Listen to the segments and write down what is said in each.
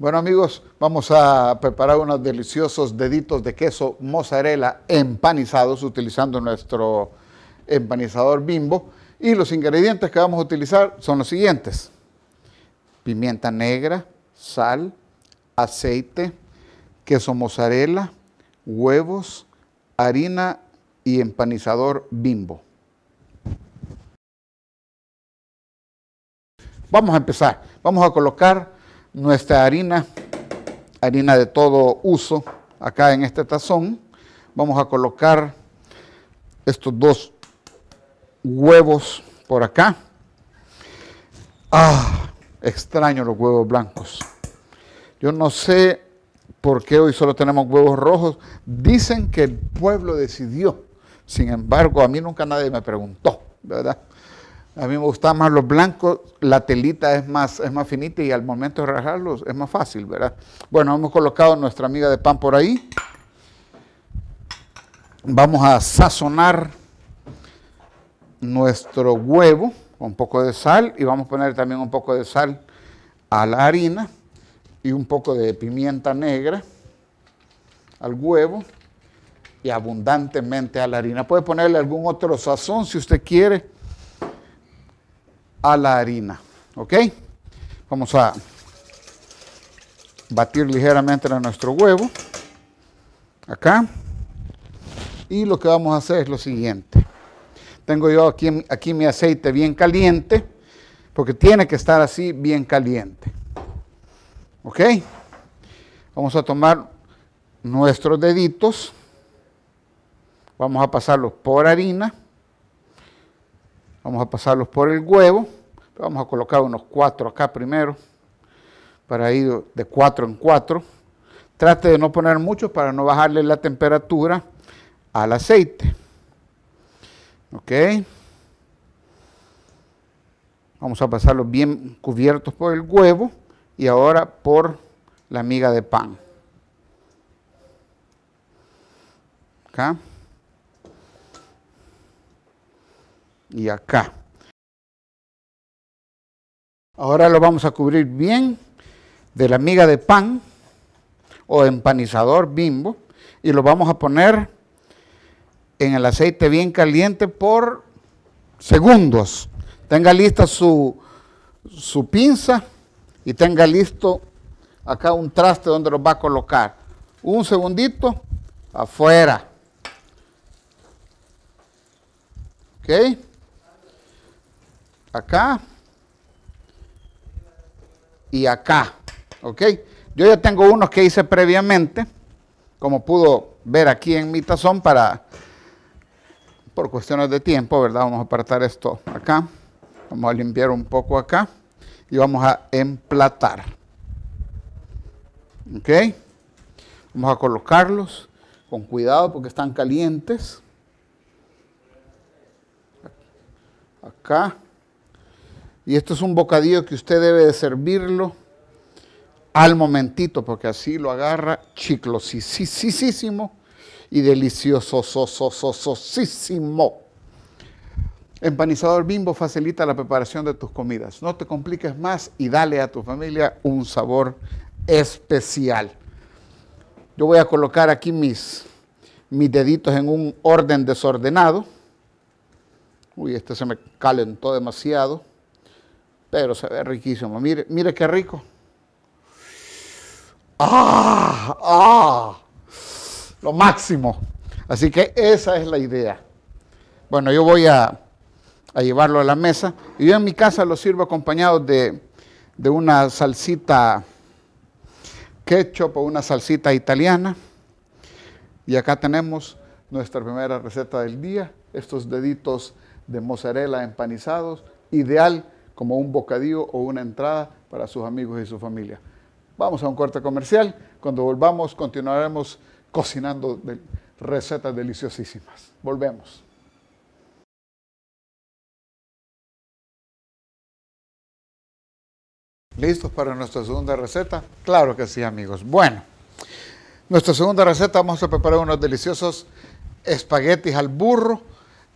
Bueno amigos, vamos a preparar unos deliciosos deditos de queso mozzarella empanizados utilizando nuestro empanizador bimbo. Y los ingredientes que vamos a utilizar son los siguientes. Pimienta negra, sal, aceite, queso mozzarella, huevos, harina y empanizador bimbo. Vamos a empezar. Vamos a colocar nuestra harina, harina de todo uso, acá en este tazón. Vamos a colocar estos dos huevos por acá. Ah, extraño los huevos blancos. Yo no sé por qué hoy solo tenemos huevos rojos. Dicen que el pueblo decidió. Sin embargo, a mí nunca nadie me preguntó, ¿verdad? A mí me gustan más los blancos, la telita es más, es más finita y al momento de rajarlos es más fácil, ¿verdad? Bueno, hemos colocado nuestra amiga de pan por ahí. Vamos a sazonar nuestro huevo con un poco de sal y vamos a poner también un poco de sal a la harina y un poco de pimienta negra al huevo y abundantemente a la harina. Puede ponerle algún otro sazón si usted quiere a la harina. ¿Ok? Vamos a batir ligeramente nuestro huevo. Acá. Y lo que vamos a hacer es lo siguiente. Tengo yo aquí, aquí mi aceite bien caliente, porque tiene que estar así bien caliente. ¿Ok? Vamos a tomar nuestros deditos. Vamos a pasarlos por harina. Vamos a pasarlos por el huevo. Vamos a colocar unos cuatro acá primero, para ir de cuatro en cuatro. Trate de no poner muchos para no bajarle la temperatura al aceite. ¿Ok? Vamos a pasarlos bien cubiertos por el huevo y ahora por la miga de pan. ¿Ok? y acá. Ahora lo vamos a cubrir bien de la miga de pan o empanizador bimbo y lo vamos a poner en el aceite bien caliente por segundos. Tenga lista su, su pinza y tenga listo acá un traste donde lo va a colocar. Un segundito afuera. ¿Ok? acá y acá. ¿Ok? Yo ya tengo unos que hice previamente, como pudo ver aquí en mi tazón para, por cuestiones de tiempo, ¿verdad? Vamos a apartar esto acá. Vamos a limpiar un poco acá y vamos a emplatar. ¿Ok? Vamos a colocarlos con cuidado porque están calientes. Acá. Y esto es un bocadillo que usted debe de servirlo al momentito, porque así lo agarra chiclosísimo y deliciosososososísimo. Empanizador Bimbo facilita la preparación de tus comidas. No te compliques más y dale a tu familia un sabor especial. Yo voy a colocar aquí mis, mis deditos en un orden desordenado. Uy, este se me calentó demasiado. Pero se ve riquísimo. Mire, mire qué rico. ¡Ah! ¡Ah! Lo máximo. Así que esa es la idea. Bueno, yo voy a, llevarlo a la mesa. Y yo en mi casa lo sirvo acompañado de, de una salsita ketchup o una salsita italiana. Y acá tenemos nuestra primera receta del día, estos deditos de mozzarella empanizados, ideal como un bocadillo o una entrada para sus amigos y su familia. Vamos a un corte comercial. Cuando volvamos continuaremos cocinando recetas deliciosísimas. Volvemos. ¿Listos para nuestra segunda receta? Claro que sí, amigos. Bueno, nuestra segunda receta vamos a preparar unos deliciosos espaguetis al burro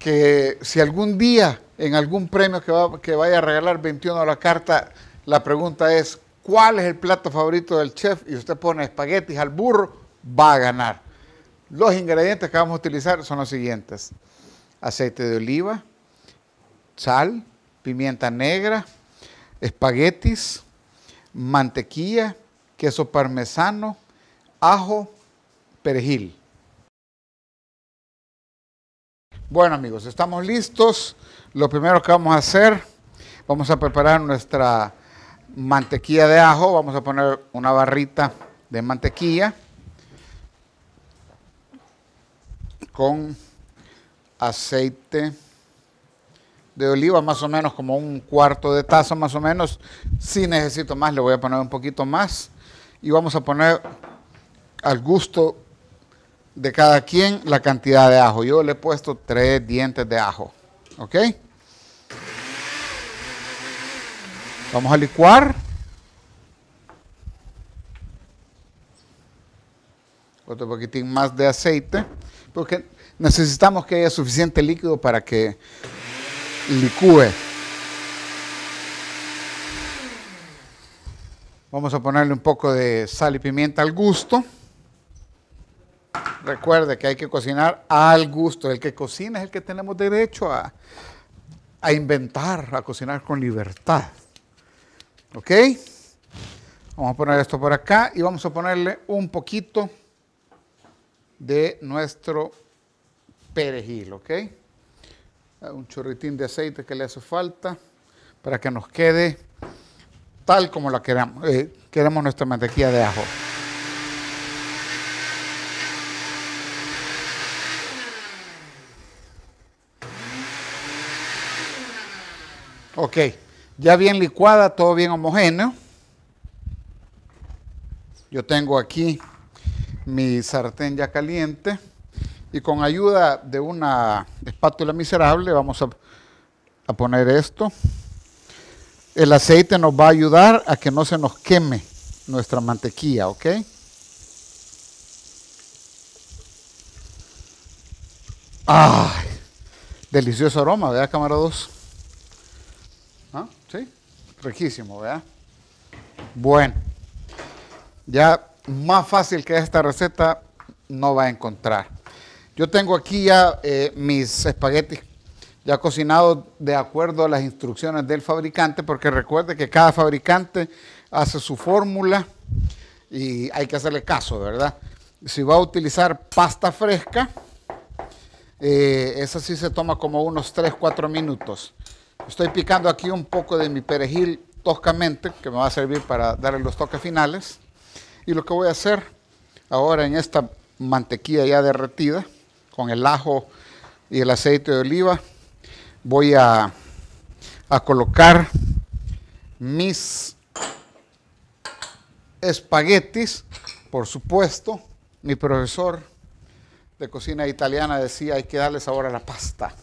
que si algún día en algún premio que, que vaya a regalar 21 a la carta, la pregunta es, ¿cuál es el plato favorito del chef? Y usted pone espaguetis al burro, va a ganar. Los ingredientes que vamos a utilizar son los siguientes. Aceite de oliva, sal, pimienta negra, espaguetis, mantequilla, queso parmesano, ajo, perejil. Bueno amigos, estamos listos. Lo primero que vamos a hacer, vamos a preparar nuestra mantequilla de ajo. Vamos a poner una barrita de mantequilla con aceite de oliva, más o menos como un cuarto de taza, más o menos. Si necesito más, le voy a poner un poquito más. Y vamos a poner al gusto de cada quien la cantidad de ajo. Yo le he puesto tres dientes de ajo. ¿Ok? Vamos a licuar. Otro poquitín más de aceite. Porque necesitamos que haya suficiente líquido para que licúe. Vamos a ponerle un poco de sal y pimienta al gusto. Recuerde que hay que cocinar al gusto. El que cocina es el que tenemos derecho a, inventar, a cocinar con libertad. ¿Ok? Vamos a poner esto por acá y vamos a ponerle un poquito de nuestro perejil, ¿ok? Un chorritín de aceite que le hace falta para que nos quede tal como la queramos, eh, queremos nuestra mantequilla de ajo. Ok, ya bien licuada, todo bien homogéneo. Yo tengo aquí mi sartén ya caliente y con ayuda de una espátula miserable vamos a, poner esto. El aceite nos va a ayudar a que no se nos queme nuestra mantequilla, ¿ok? ¡Ay! Delicioso aroma, ¿verdad, camarados? Riquísimo, ¿verdad? Bueno, ya más fácil que esta receta no va a encontrar. Yo tengo aquí ya eh, mis espaguetis ya cocinados de acuerdo a las instrucciones del fabricante, porque recuerde que cada fabricante hace su fórmula y hay que hacerle caso, ¿verdad? Si va a utilizar pasta fresca, eh, esa sí se toma como unos 3-4 minutos. Estoy picando aquí un poco de mi perejil toscamente, que me va a servir para darle los toques finales. Y lo que voy a hacer ahora en esta mantequilla ya derretida, con el ajo y el aceite de oliva, voy a, colocar mis espaguetis, por supuesto. Mi profesor de cocina italiana decía, hay que darles ahora la pasta.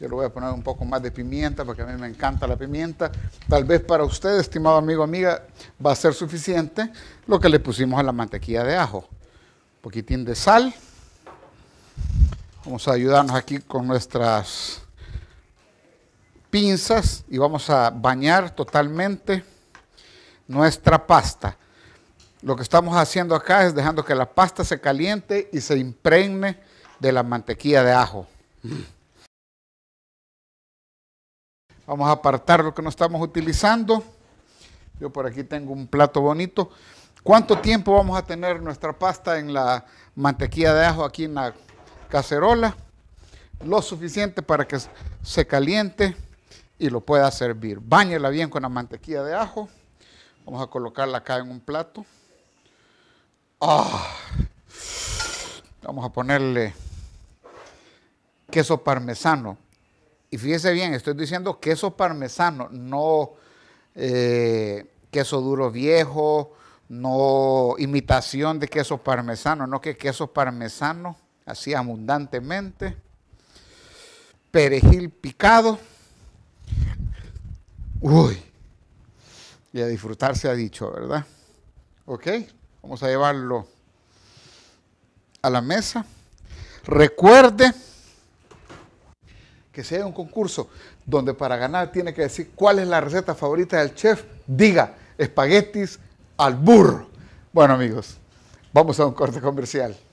Yo le voy a poner un poco más de pimienta porque a mí me encanta la pimienta. Tal vez para usted, estimado amigo, amiga, va a ser suficiente lo que le pusimos a la mantequilla de ajo. Un poquitín de sal. Vamos a ayudarnos aquí con nuestras pinzas y vamos a bañar totalmente nuestra pasta. Lo que estamos haciendo acá es dejando que la pasta se caliente y se impregne de la mantequilla de ajo. Vamos a apartar lo que no estamos utilizando. Yo por aquí tengo un plato bonito. ¿Cuánto tiempo vamos a tener nuestra pasta en la mantequilla de ajo aquí en la cacerola? Lo suficiente para que se caliente y lo pueda servir. Báñela bien con la mantequilla de ajo. Vamos a colocarla acá en un plato. Ah. Vamos a ponerle queso parmesano. Y fíjese bien, estoy diciendo queso parmesano, no eh, queso duro viejo, no imitación de queso parmesano, no que queso parmesano, así abundantemente, perejil picado, uy, y a disfrutar se ha dicho, ¿verdad? Ok, vamos a llevarlo a la mesa. Recuerde que si hay un concurso donde para ganar tiene que decir cuál es la receta favorita del chef, diga espaguetis al burro. Bueno amigos, vamos a un corte comercial.